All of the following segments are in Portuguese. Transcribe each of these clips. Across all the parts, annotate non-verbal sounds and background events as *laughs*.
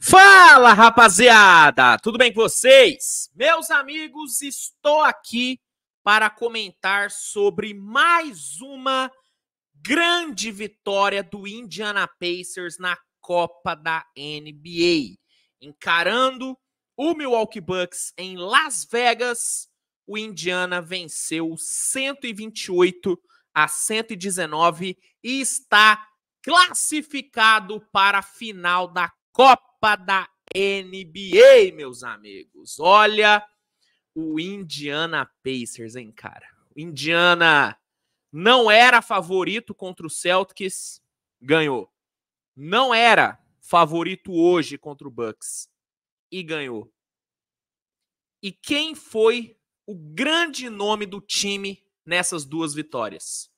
Fala, rapaziada! Tudo bem com vocês? Meus amigos, estou aqui para comentar sobre mais uma grande vitória do Indiana Pacers na Copa da NBA, encarando o Milwaukee Bucks em Las Vegas. O Indiana venceu 128 a 119 e está classificado para a final da Copa da NBA, meus amigos. Olha o Indiana Pacers, hein, cara? O Indiana não era favorito contra o Celtics, ganhou. Não era favorito hoje contra o Bucks e ganhou. E quem foi o grande nome do time nessas duas vitórias?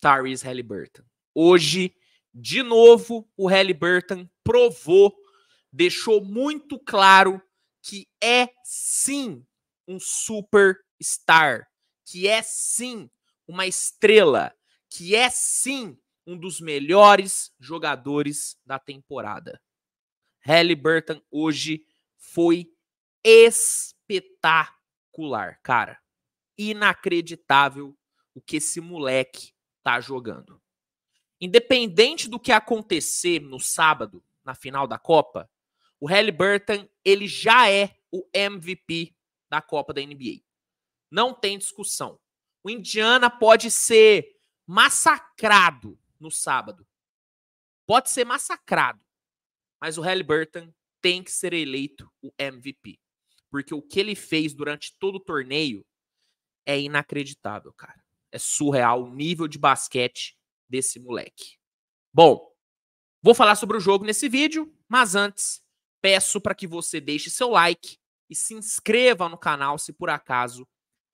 Tyrese Halliburton. Hoje de novo, o Halliburton provou, deixou muito claro que é sim um superstar, que é sim uma estrela, que é sim um dos melhores jogadores da temporada. Halliburton hoje foi espetacular, cara. Inacreditável o que esse moleque tá jogando. Independente do que acontecer no sábado, na final da Copa, o Halliburton, ele já é o MVP da Copa da NBA. Não tem discussão. O Indiana pode ser massacrado no sábado. Pode ser massacrado. Mas o Halliburton tem que ser eleito o MVP. Porque o que ele fez durante todo o torneio é inacreditável, cara. É surreal o nível de basquete desse moleque. Bom, vou falar sobre o jogo nesse vídeo, mas antes peço para que você deixe seu like e se inscreva no canal se por acaso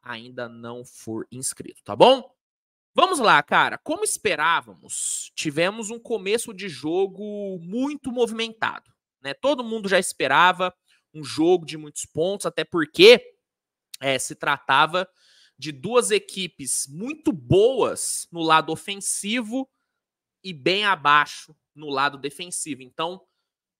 ainda não for inscrito, tá bom? Vamos lá, cara. Como esperávamos, tivemos um começo de jogo muito movimentado. Né? Todo mundo já esperava um jogo de muitos pontos, até porque é, se tratava de duas equipes muito boas no lado ofensivo e bem abaixo no lado defensivo. Então,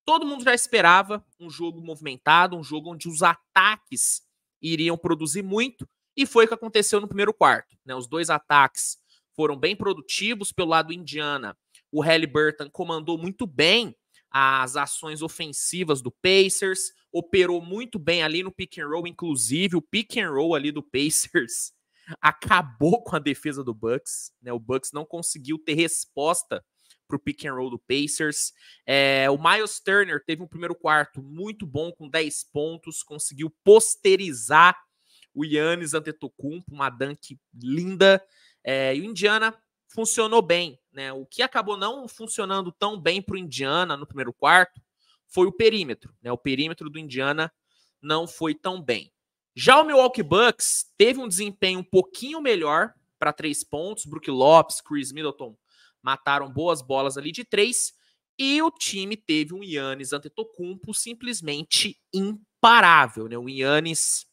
todo mundo já esperava um jogo movimentado, um jogo onde os ataques iriam produzir muito, e foi o que aconteceu no primeiro quarto. Né? Os dois ataques foram bem produtivos pelo lado indiana. O Halliburton comandou muito bem as ações ofensivas do Pacers, operou muito bem ali no pick and roll, inclusive o pick and roll ali do Pacers *laughs* acabou com a defesa do Bucks, né? O Bucks não conseguiu ter resposta para o pick and roll do Pacers. É, o Miles Turner teve um primeiro quarto muito bom, com 10 pontos, conseguiu posterizar o Yannis Antetokounmpo, uma dunk linda. É, e o Indiana funcionou bem. Né? O que acabou não funcionando tão bem para o Indiana no primeiro quarto foi o perímetro. Né? O perímetro do Indiana não foi tão bem. Já o Milwaukee Bucks teve um desempenho um pouquinho melhor para três pontos. Brook Lopes, Chris Middleton mataram boas bolas ali de três. E o time teve um Yannis Antetokounmpo simplesmente imparável. Né? O Yannis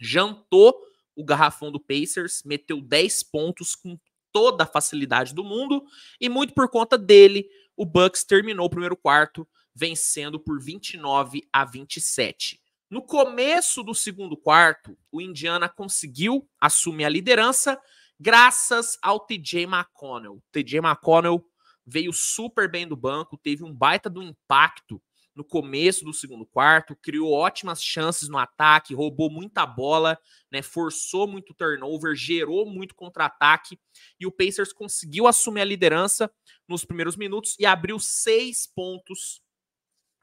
jantou o garrafão do Pacers, meteu 10 pontos com toda a facilidade do mundo e muito por conta dele, o Bucks terminou o primeiro quarto vencendo por 29 a 27. No começo do segundo quarto, o Indiana conseguiu assumir a liderança graças ao TJ McConnell. O TJ McConnell veio super bem do banco, teve um baita do impacto no começo do segundo quarto, criou ótimas chances no ataque, roubou muita bola, né, forçou muito turnover, gerou muito contra-ataque e o Pacers conseguiu assumir a liderança nos primeiros minutos e abriu seis pontos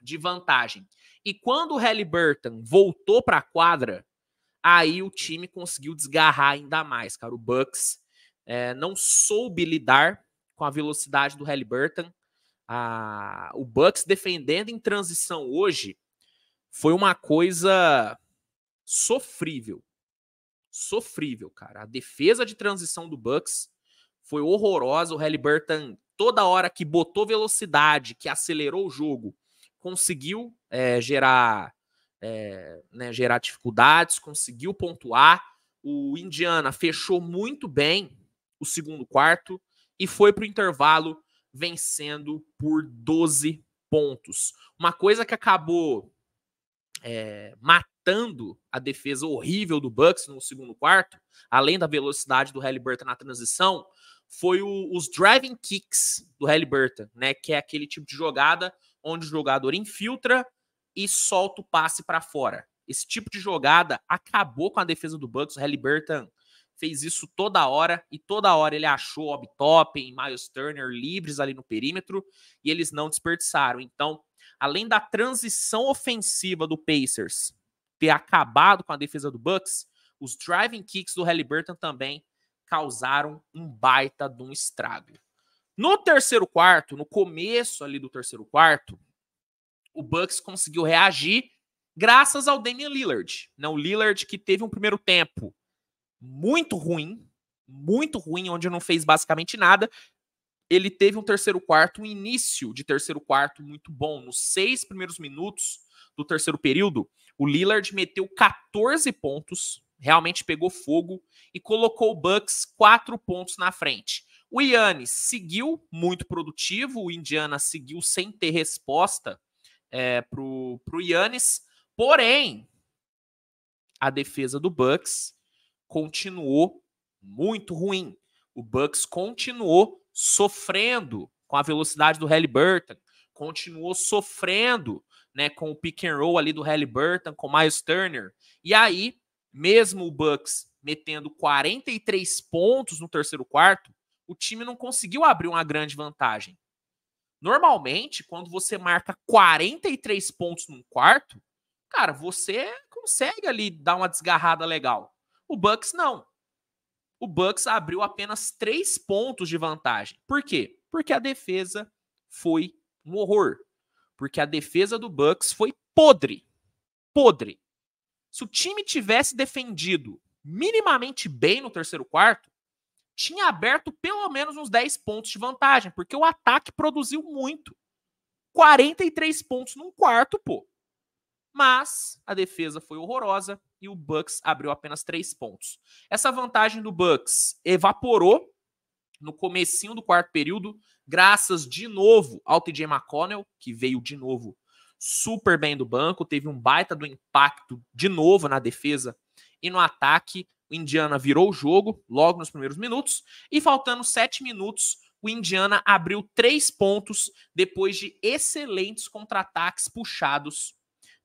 de vantagem. E quando o Halliburton voltou para a quadra, aí o time conseguiu desgarrar ainda mais, cara. O Bucks é, não soube lidar com a velocidade do Halliburton a, o Bucks defendendo em transição hoje foi uma coisa sofrível. Sofrível, cara. A defesa de transição do Bucks foi horrorosa. O Halliburton, toda hora que botou velocidade, que acelerou o jogo, conseguiu é, gerar, é, né, gerar dificuldades, conseguiu pontuar. O Indiana fechou muito bem o segundo quarto e foi para o intervalo vencendo por 12 pontos. Uma coisa que acabou é, matando a defesa horrível do Bucks no segundo quarto, além da velocidade do Halliburton na transição, foi o, os driving kicks do Halliburton, né? Que é aquele tipo de jogada onde o jogador infiltra e solta o passe para fora. Esse tipo de jogada acabou com a defesa do Bucks. O Halliburton fez isso toda hora e toda hora ele achou Ob Toppin, Miles Turner livres ali no perímetro e eles não desperdiçaram. Então, além da transição ofensiva do Pacers ter acabado com a defesa do Bucks, os driving kicks do Halliburton também causaram um baita de um estrago. No terceiro quarto, no começo ali do terceiro quarto, o Bucks conseguiu reagir graças ao Damian Lillard. Não, Lillard que teve um primeiro tempo muito ruim, muito ruim, onde não fez basicamente nada. Ele teve um terceiro quarto, um início de terceiro quarto muito bom. Nos seis primeiros minutos do terceiro período, o Lillard meteu 14 pontos, realmente pegou fogo e colocou o Bucks quatro pontos na frente. O Yannis seguiu muito produtivo, o Indiana seguiu sem ter resposta é, pro, pro Yannis, porém, a defesa do Bucks continuou muito ruim. O Bucks continuou sofrendo com a velocidade do Halliburton, continuou sofrendo, né, com o pick and roll ali do Halliburton, com o Miles Turner. E aí, mesmo o Bucks metendo 43 pontos no terceiro quarto, o time não conseguiu abrir uma grande vantagem. Normalmente, quando você marca 43 pontos num quarto, cara, você consegue ali dar uma desgarrada legal. O Bucks não. O Bucks abriu apenas três pontos de vantagem. Por quê? Porque a defesa foi um horror. Porque a defesa do Bucks foi podre. Podre. Se o time tivesse defendido minimamente bem no terceiro quarto, tinha aberto pelo menos uns 10 pontos de vantagem, porque o ataque produziu muito. 43 pontos num quarto, pô mas a defesa foi horrorosa e o Bucks abriu apenas três pontos. Essa vantagem do Bucks evaporou no comecinho do quarto período, graças de novo ao TJ McConnell, que veio de novo super bem do banco, teve um baita do impacto de novo na defesa e no ataque. O Indiana virou o jogo logo nos primeiros minutos e faltando sete minutos, o Indiana abriu três pontos depois de excelentes contra-ataques puxados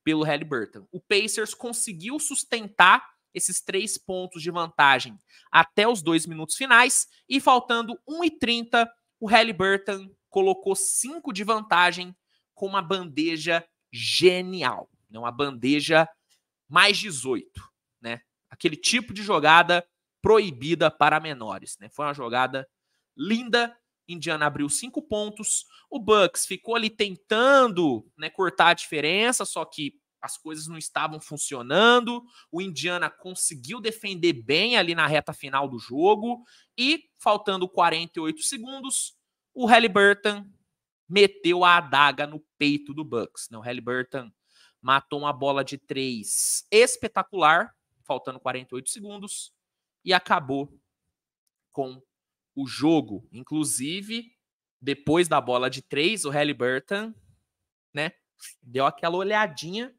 pelo Halliburton. O Pacers conseguiu sustentar esses três pontos de vantagem até os dois minutos finais e faltando 1,30, o Halliburton colocou cinco de vantagem com uma bandeja genial, né? uma bandeja mais 18, né? Aquele tipo de jogada proibida para menores, né? Foi uma jogada linda Indiana abriu cinco pontos. O Bucks ficou ali tentando né, cortar a diferença, só que as coisas não estavam funcionando. O Indiana conseguiu defender bem ali na reta final do jogo. E, faltando 48 segundos, o Halliburton meteu a adaga no peito do Bucks. Né? O Halliburton matou uma bola de três espetacular, faltando 48 segundos, e acabou com o jogo. Inclusive, depois da bola de três, o Halliburton, né, deu aquela olhadinha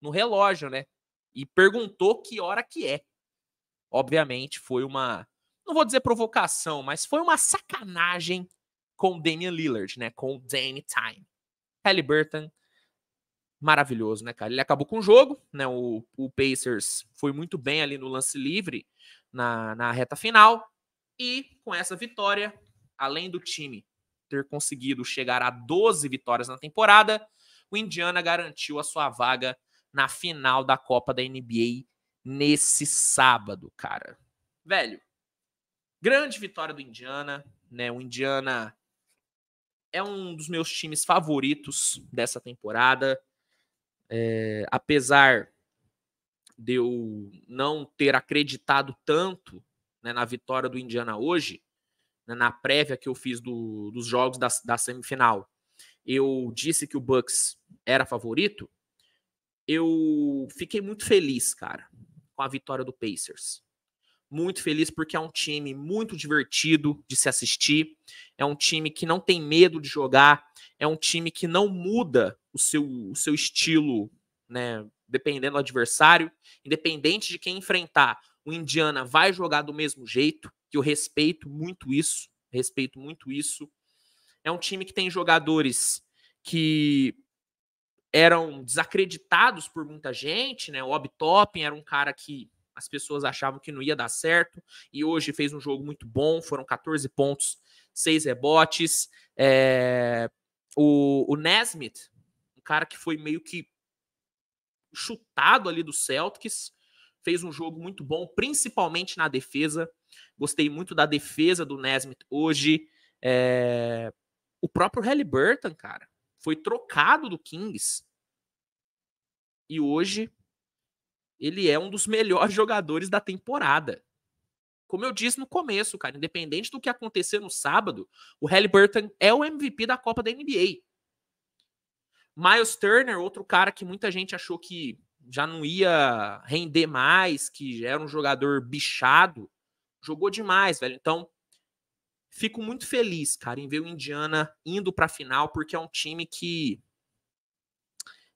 no relógio, né? E perguntou que hora que é. Obviamente, foi uma, não vou dizer provocação, mas foi uma sacanagem com o Damian Lillard, né? Com o Danny Time. Halliburton, maravilhoso, né, cara? Ele acabou com o jogo, né? O, o Pacers foi muito bem ali no lance livre na, na reta final. E com essa vitória, além do time ter conseguido chegar a 12 vitórias na temporada, o Indiana garantiu a sua vaga na final da Copa da NBA nesse sábado, cara. Velho, grande vitória do Indiana, né? O Indiana é um dos meus times favoritos dessa temporada. É, apesar de eu não ter acreditado tanto né, na vitória do Indiana hoje, né, na prévia que eu fiz do, dos jogos da, da semifinal, eu disse que o Bucks era favorito, eu fiquei muito feliz, cara, com a vitória do Pacers. Muito feliz porque é um time muito divertido de se assistir, é um time que não tem medo de jogar, é um time que não muda o seu, o seu estilo, né, dependendo do adversário, independente de quem enfrentar. O Indiana vai jogar do mesmo jeito, que eu respeito muito isso. Respeito muito isso. É um time que tem jogadores que eram desacreditados por muita gente, né? O Ob Toppin era um cara que as pessoas achavam que não ia dar certo e hoje fez um jogo muito bom. Foram 14 pontos, 6 rebotes. É... O, o Nesmith, um cara que foi meio que chutado ali do Celtics, fez um jogo muito bom, principalmente na defesa. Gostei muito da defesa do Nesmith hoje. É... O próprio Halliburton, cara, foi trocado do Kings. E hoje ele é um dos *laughs* melhores jogadores da temporada. Como eu disse no começo, cara, independente do que acontecer no sábado, o Halliburton é o MVP da Copa da NBA. Miles Turner, outro cara que muita gente achou que já não ia render mais, que era um jogador bichado, jogou demais, velho. Então, fico muito feliz, cara, em ver o Indiana indo para a final, porque é um time que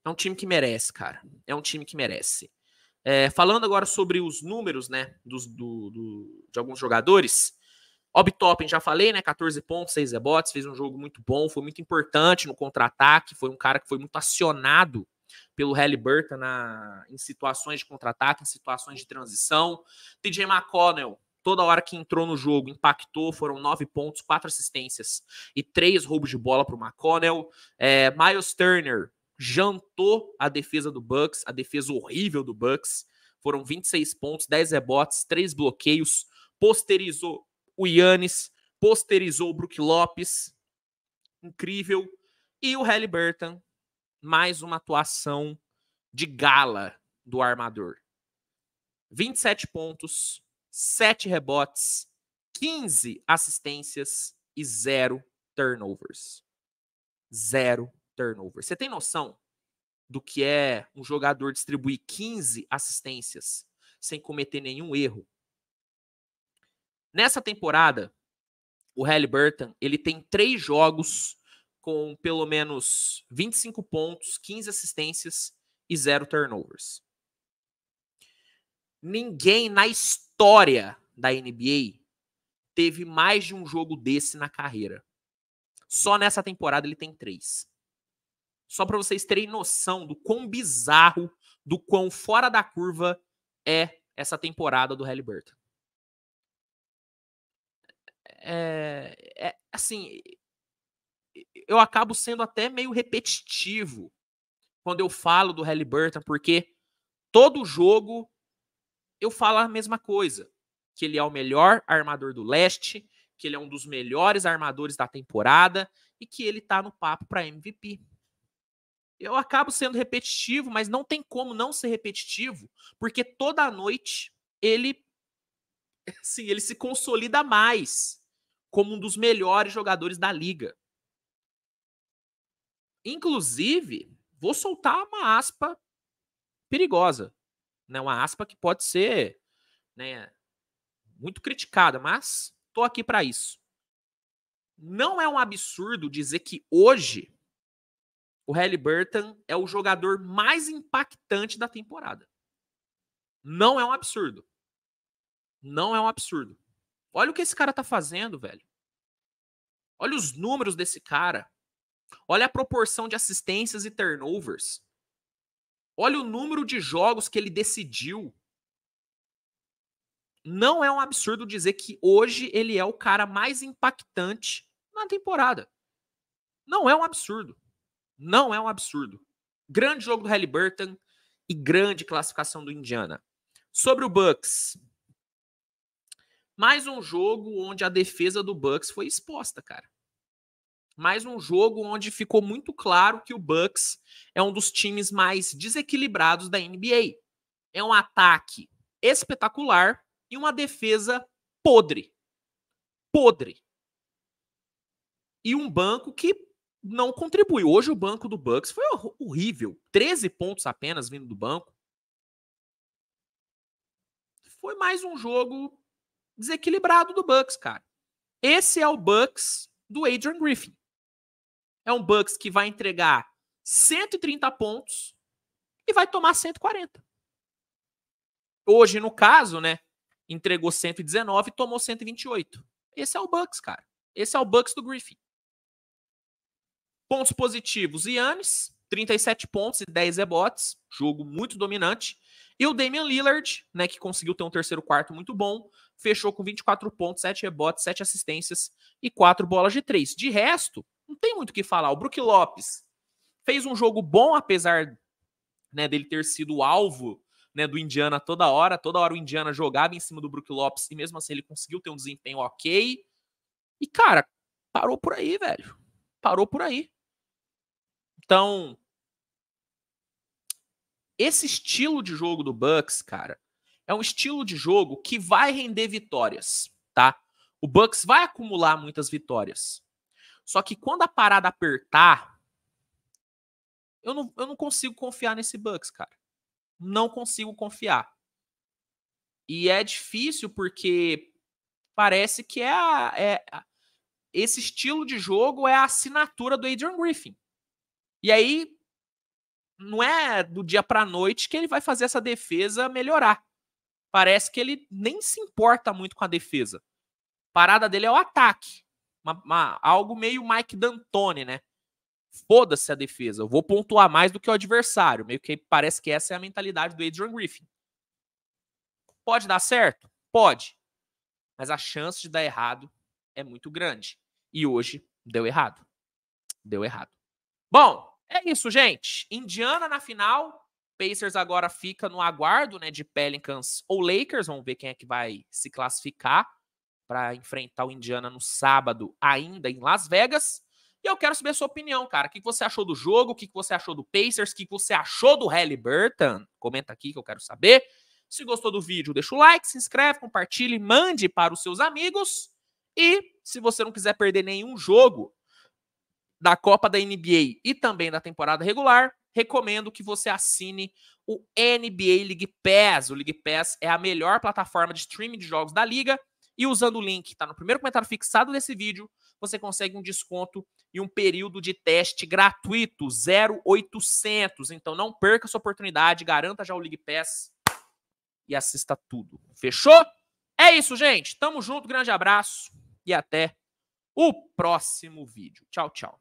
é um time que merece, cara. É um time que merece. É, falando agora sobre os números, né, dos, do, do, de alguns jogadores. Ob já falei, né, 14 pontos, 6 rebotes, fez um jogo muito bom, foi muito importante no contra-ataque, foi um cara que foi muito acionado pelo Halliburton na, em situações de contra-ataque, em situações de transição. TJ McConnell, toda hora que entrou no jogo, impactou, foram nove pontos, quatro assistências e três roubos de bola para o McConnell. É, Miles Turner jantou a defesa do Bucks, a defesa horrível do Bucks. Foram 26 pontos, 10 rebotes, 3 bloqueios, posterizou o Yannis, posterizou o Brook Lopes, incrível. E o Halliburton mais uma atuação de gala do armador. 27 pontos, 7 rebotes, 15 assistências e 0 turnovers. Zero turnovers. Você tem noção do que é um jogador distribuir 15 assistências sem cometer nenhum erro? Nessa temporada, o Halliburton, ele tem três jogos com pelo menos 25 pontos, 15 assistências e zero turnovers. Ninguém na história da NBA teve mais de um jogo desse na carreira. Só nessa temporada ele tem três. Só para vocês terem noção do quão bizarro, do quão fora da curva é essa temporada do Halliburton. É, é, assim, eu acabo sendo até meio repetitivo quando eu falo do Halliburton, porque todo jogo eu falo a mesma coisa, que ele é o melhor armador do leste, que ele é um dos melhores armadores da temporada e que ele tá no papo para MVP. Eu acabo sendo repetitivo, mas não tem como não ser repetitivo, porque toda noite ele assim, ele se consolida mais como um dos melhores jogadores da liga. Inclusive, vou soltar uma aspa perigosa, né? Uma aspa que pode ser, né, muito criticada, mas tô aqui para isso. Não é um absurdo dizer que hoje o Halliburton é o jogador mais impactante da temporada. Não é um absurdo. Não é um absurdo. Olha o que esse cara tá fazendo, velho. Olha os números desse cara. Olha a proporção de assistências e turnovers. Olha o número de jogos que ele decidiu. Não é um absurdo dizer que hoje ele é o cara mais impactante na temporada. Não é um absurdo. Não é um absurdo. Grande jogo do Halliburton e grande classificação do Indiana. Sobre o Bucks. Mais um jogo onde a defesa do Bucks foi exposta, cara mais um jogo onde ficou muito claro que o Bucks é um dos times mais desequilibrados da NBA. É um ataque espetacular e uma defesa podre. Podre. E um banco que não contribui. Hoje o banco do Bucks foi horrível. 13 pontos apenas vindo do banco. Foi mais um jogo desequilibrado do Bucks, cara. Esse é o Bucks do Adrian Griffin é um Bucks que vai entregar 130 pontos e vai tomar 140. Hoje, no caso, né, entregou 119 e tomou 128. Esse é o Bucks, cara. Esse é o Bucks do Griffin. Pontos positivos, Yannis, 37 pontos e 10 rebotes, jogo muito dominante. E o Damian Lillard, né, que conseguiu ter um terceiro quarto muito bom, fechou com 24 pontos, 7 rebotes, 7 assistências e 4 bolas de 3. De resto, não tem muito o que falar. O Brook Lopes fez um jogo bom, apesar né, dele ter sido alvo né, do Indiana toda hora. Toda hora o Indiana jogava em cima do Brook Lopes e mesmo assim ele conseguiu ter um desempenho ok. E, cara, parou por aí, velho. Parou por aí. Então, esse estilo de jogo do Bucks, cara, é um estilo de jogo que vai render vitórias, tá? O Bucks vai acumular muitas vitórias. Só que quando a parada apertar, eu não, eu não consigo confiar nesse Bucks, cara. Não consigo confiar. E é difícil porque parece que é, a, é a, esse estilo de jogo é a assinatura do Adrian Griffin. E aí não é do dia para noite que ele vai fazer essa defesa melhorar. Parece que ele nem se importa muito com a defesa. A parada dele é o ataque uma, uma, algo meio Mike D'Antoni, né? Foda-se a defesa, eu vou pontuar mais do que o adversário. Meio que parece que essa é a mentalidade do Adrian Griffin. Pode dar certo? Pode. Mas a chance de dar errado é muito grande. E hoje deu errado. Deu errado. Bom, é isso, gente. Indiana na final. Pacers agora fica no aguardo, né, de Pelicans ou Lakers. Vamos ver quem é que vai se classificar para enfrentar o Indiana no sábado, ainda em Las Vegas. E eu quero saber a sua opinião, cara. O que você achou do jogo? O que você achou do Pacers? O que você achou do Halliburton? Comenta aqui que eu quero saber. Se gostou do vídeo, deixa o like, se inscreve, compartilhe, mande para os seus amigos. E se você não quiser perder nenhum jogo da Copa da NBA e também da temporada regular, recomendo que você assine o NBA League Pass. O League Pass é a melhor plataforma de streaming de jogos da liga e usando o link que está no primeiro comentário fixado desse vídeo, você consegue um desconto e um período de teste gratuito, 0800. Então não perca essa oportunidade, garanta já o League Pass e assista tudo. Fechou? É isso, gente. Tamo junto, grande abraço e até o próximo vídeo. Tchau, tchau.